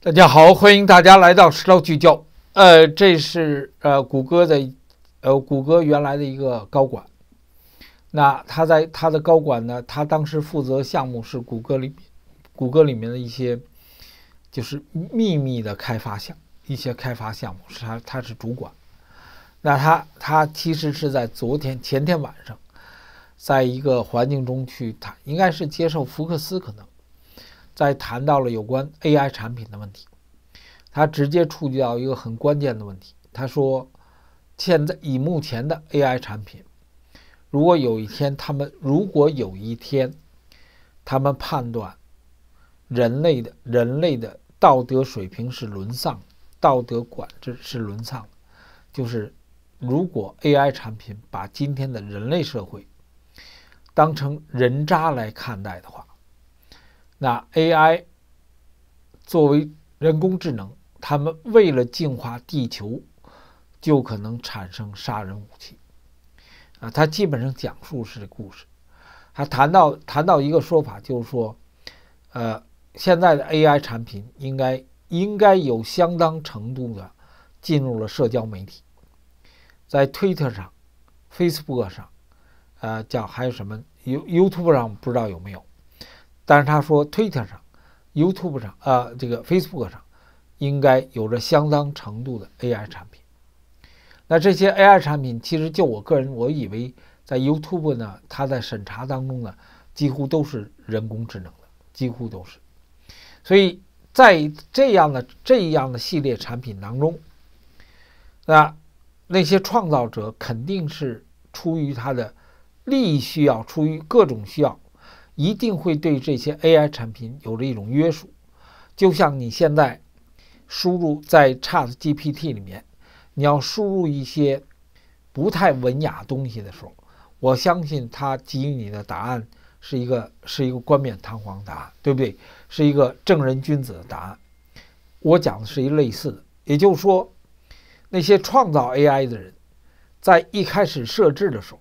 大家好，欢迎大家来到《十头聚焦》。呃，这是呃谷歌的，呃谷歌原来的一个高管。那他在他的高管呢，他当时负责项目是谷歌里，谷歌里面的一些就是秘密的开发项，一些开发项目是他他是主管。那他他其实是在昨天前天晚上，在一个环境中去谈，应该是接受福克斯可能。在谈到了有关 AI 产品的问题，他直接触及到一个很关键的问题。他说：“现在以目前的 AI 产品，如果有一天他们，如果有一天他们判断人类的人类的道德水平是沦丧，道德管制是沦丧，就是如果 AI 产品把今天的人类社会当成人渣来看待的话。”那 AI 作为人工智能，他们为了净化地球，就可能产生杀人武器，啊，他基本上讲述是故事，还谈到谈到一个说法，就是说，呃，现在的 AI 产品应该应该有相当程度的进入了社交媒体，在 Twitter 上、Facebook 上，呃，叫还有什么 You YouTube 上，不知道有没有。但是他说，Twitter 上、YouTube 上、啊，这个 Facebook 上，应该有着相当程度的 AI 产品。那这些 AI 产品，其实就我个人，我以为在 YouTube 呢，它在审查当中呢，几乎都是人工智能的，几乎都是。所以在这样的这样的系列产品当中，那那些创造者肯定是出于他的利益需要，出于各种需要。一定会对这些 AI 产品有着一种约束，就像你现在输入在 ChatGPT 里面，你要输入一些不太文雅东西的时候，我相信它给予你的答案是一个是一个冠冕堂皇答案，对不对？是一个正人君子的答案。我讲的是一类似的，也就是说，那些创造 AI 的人，在一开始设置的时候，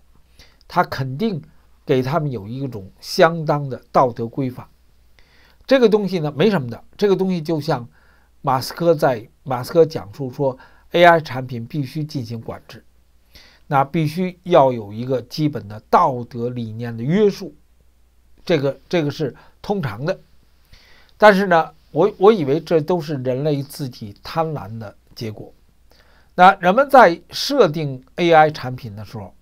他肯定。给他们有一种相当的道德规范，这个东西呢没什么的，这个东西就像马斯克在马斯克讲述说，AI 产品必须进行管制，那必须要有一个基本的道德理念的约束，这个这个是通常的，但是呢，我我以为这都是人类自己贪婪的结果，那人们在设定 AI 产品的时候。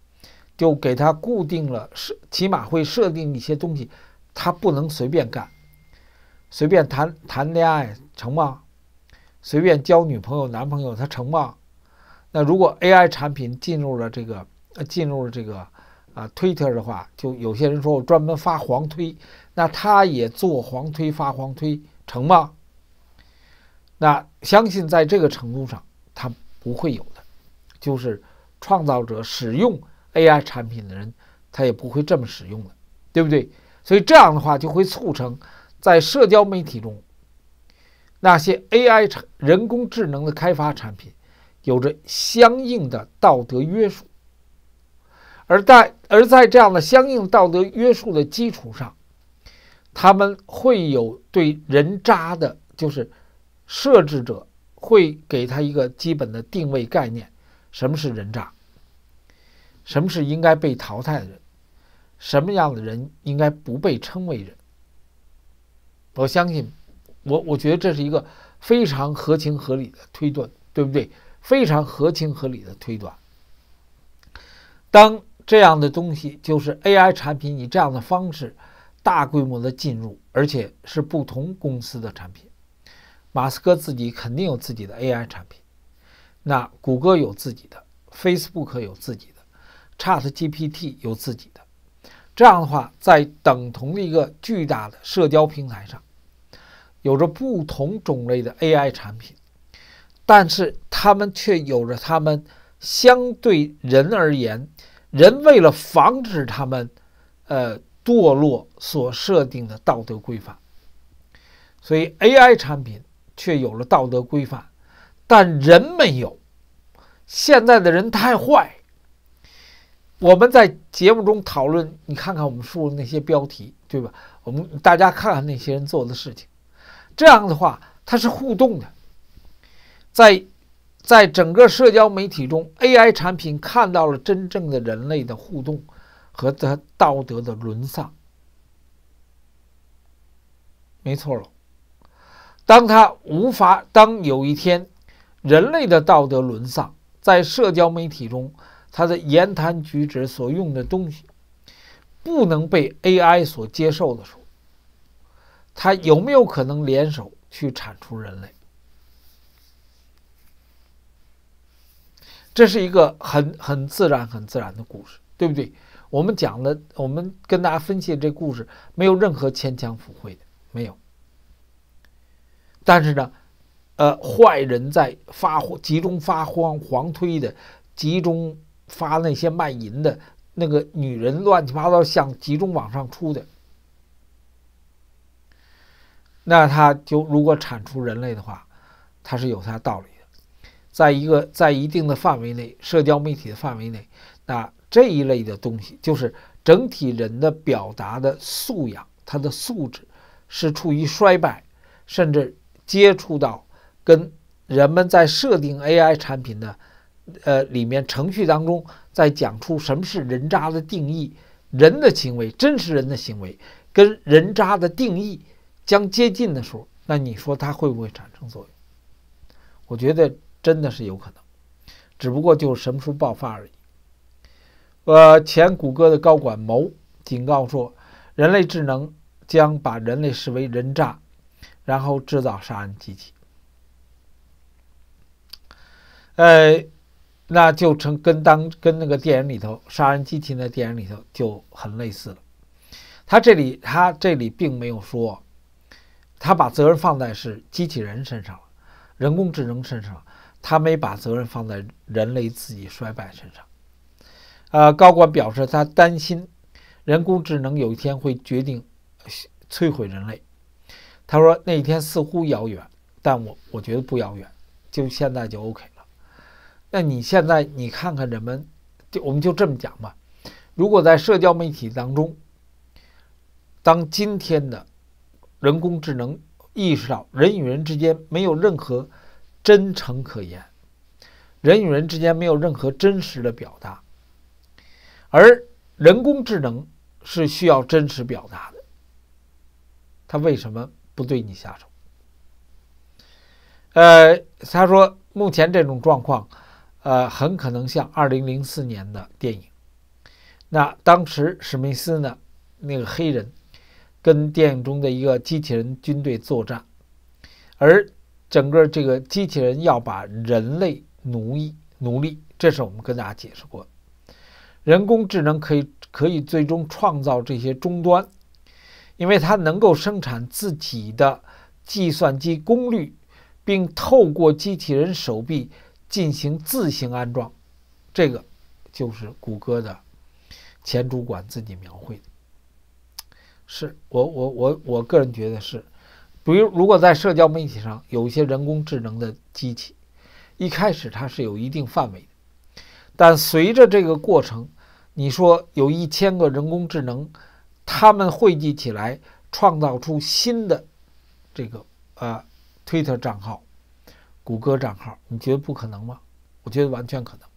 就给他固定了，设起码会设定一些东西，他不能随便干，随便谈谈恋爱成吗？随便交女朋友、男朋友他成吗？那如果 AI 产品进入了这个，进入了这个啊，Twitter 的话，就有些人说我专门发黄推，那他也做黄推，发黄推成吗？那相信在这个程度上，他不会有的，就是创造者使用。AI 产品的人，他也不会这么使用了，对不对？所以这样的话，就会促成在社交媒体中那些 AI 产人工智能的开发产品，有着相应的道德约束。而在而在这样的相应道德约束的基础上，他们会有对人渣的，就是设置者会给他一个基本的定位概念，什么是人渣？什么是应该被淘汰的人？什么样的人应该不被称为人？我相信，我我觉得这是一个非常合情合理的推断，对不对？非常合情合理的推断。当这样的东西就是 AI 产品，以这样的方式大规模的进入，而且是不同公司的产品，马斯克自己肯定有自己的 AI 产品，那谷歌有自己的，Facebook 有自己的。ChatGPT 有自己的，这样的话，在等同的一个巨大的社交平台上，有着不同种类的 AI 产品，但是他们却有着他们相对人而言，人为了防止他们呃堕落所设定的道德规范，所以 AI 产品却有了道德规范，但人没有，现在的人太坏。我们在节目中讨论，你看看我们说的那些标题，对吧？我们大家看看那些人做的事情，这样的话，它是互动的，在在整个社交媒体中，AI 产品看到了真正的人类的互动和他道德的沦丧，没错了。当他无法，当有一天人类的道德沦丧在社交媒体中。他的言谈举止所用的东西，不能被 AI 所接受的时候，他有没有可能联手去铲除人类？这是一个很很自然、很自然的故事，对不对？我们讲了，我们跟大家分析这故事，没有任何牵强附会的，没有。但是呢，呃，坏人在发集中发慌、狂推的集中。发那些卖淫的那个女人乱七八糟，像集中往上出的，那他就如果铲除人类的话，他是有他道理的。在一个在一定的范围内，社交媒体的范围内，那这一类的东西，就是整体人的表达的素养，他的素质是处于衰败，甚至接触到跟人们在设定 AI 产品的。呃，里面程序当中在讲出什么是人渣的定义，人的行为，真实人的行为跟人渣的定义将接近的时候，那你说它会不会产生作用？我觉得真的是有可能，只不过就是什么时候爆发而已。呃，前谷歌的高管谋警告说，人类智能将把人类视为人渣，然后制造杀人机器。呃。那就成跟当跟那个电影里头《杀人机器》那电影里头就很类似了。他这里他这里并没有说，他把责任放在是机器人身上了，人工智能身上，他没把责任放在人类自己衰败身上。呃，高管表示他担心人工智能有一天会决定摧毁人类。他说那一天似乎遥远，但我我觉得不遥远，就现在就 OK。那你现在你看看人们，就我们就这么讲吧。如果在社交媒体当中，当今天的人工智能意识到人与人之间没有任何真诚可言，人与人之间没有任何真实的表达，而人工智能是需要真实表达的，他为什么不对你下手？呃，他说目前这种状况。呃，很可能像二零零四年的电影，那当时史密斯呢，那个黑人跟电影中的一个机器人军队作战，而整个这个机器人要把人类奴役奴隶，这是我们跟大家解释过，人工智能可以可以最终创造这些终端，因为它能够生产自己的计算机功率，并透过机器人手臂。进行自行安装，这个就是谷歌的前主管自己描绘的。是我我我我个人觉得是，比如如果在社交媒体上有一些人工智能的机器，一开始它是有一定范围的，但随着这个过程，你说有一千个人工智能，他们汇集起来创造出新的这个呃 Twitter 账号。谷歌账号，你觉得不可能吗？我觉得完全可能。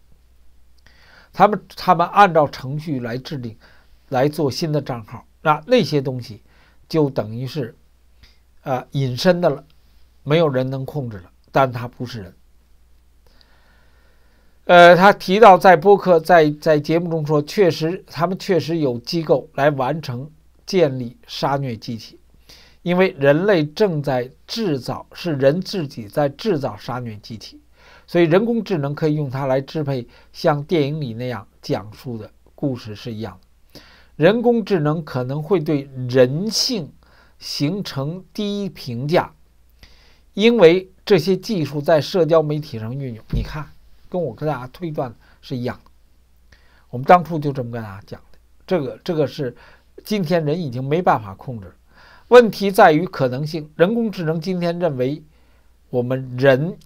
他们他们按照程序来制定，来做新的账号。那那些东西就等于是，呃，隐身的了，没有人能控制了。但他不是人。呃，他提到在播客在在节目中说，确实他们确实有机构来完成建立杀虐机器。因为人类正在制造，是人自己在制造杀虐机体，所以人工智能可以用它来支配，像电影里那样讲述的故事是一样的。人工智能可能会对人性形成低评价，因为这些技术在社交媒体上运用，你看，跟我跟大家推断是一样的。我们当初就这么跟大家讲的，这个这个是今天人已经没办法控制。问题在于可能性。人工智能今天认为，我们人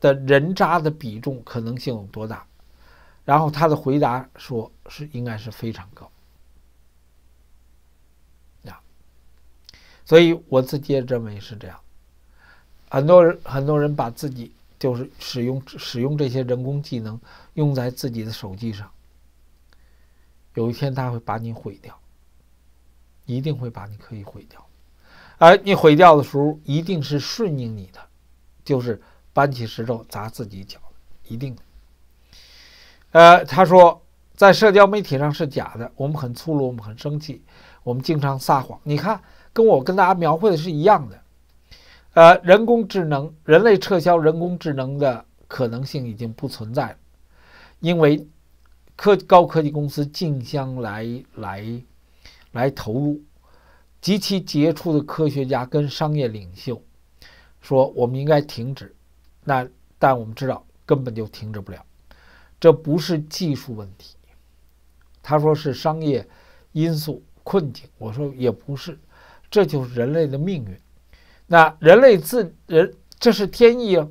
的人渣的比重可能性有多大？然后他的回答说是应该是非常高。呀，所以我自己也认为是这样。很多人很多人把自己就是使用使用这些人工技能用在自己的手机上，有一天他会把你毁掉，一定会把你可以毁掉。而你毁掉的时候，一定是顺应你的，就是搬起石头砸自己脚一定的。呃，他说在社交媒体上是假的，我们很粗鲁，我们很生气，我们经常撒谎。你看，跟我跟大家描绘的是一样的。呃，人工智能，人类撤销人工智能的可能性已经不存在了，因为科高科技公司竞相来来来投入。极其杰出的科学家跟商业领袖说：“我们应该停止。”那但我们知道根本就停止不了，这不是技术问题，他说是商业因素困境。我说也不是，这就是人类的命运。那人类自人这是天意啊，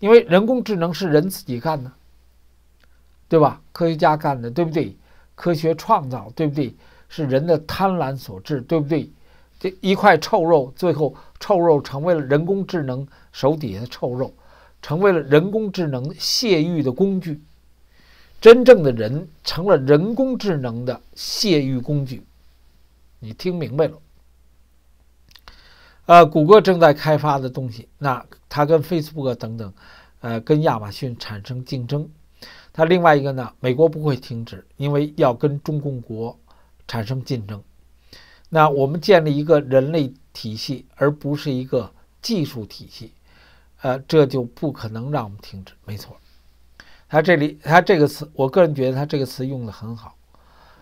因为人工智能是人自己干的，对吧？科学家干的，对不对？科学创造，对不对？是人的贪婪所致，对不对？这一块臭肉，最后臭肉成为了人工智能手底下的臭肉，成为了人工智能泄欲的工具，真正的人成了人工智能的泄欲工具，你听明白了？呃，谷歌正在开发的东西，那它跟 Facebook 等等，呃，跟亚马逊产生竞争。它另外一个呢，美国不会停止，因为要跟中共国产生竞争。那我们建立一个人类体系，而不是一个技术体系，呃，这就不可能让我们停止。没错，他这里他这个词，我个人觉得他这个词用的很好。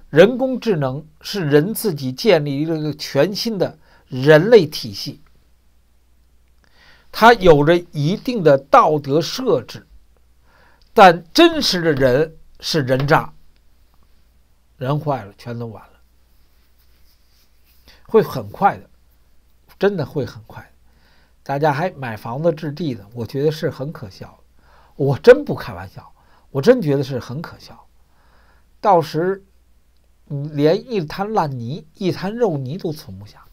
人工智能是人自己建立一个全新的人类体系，它有着一定的道德设置，但真实的人是人渣，人坏了，全都完了。会很快的，真的会很快。大家还买房子置地的，我觉得是很可笑。我真不开玩笑，我真觉得是很可笑。到时，你连一滩烂泥、一滩肉泥都存不下。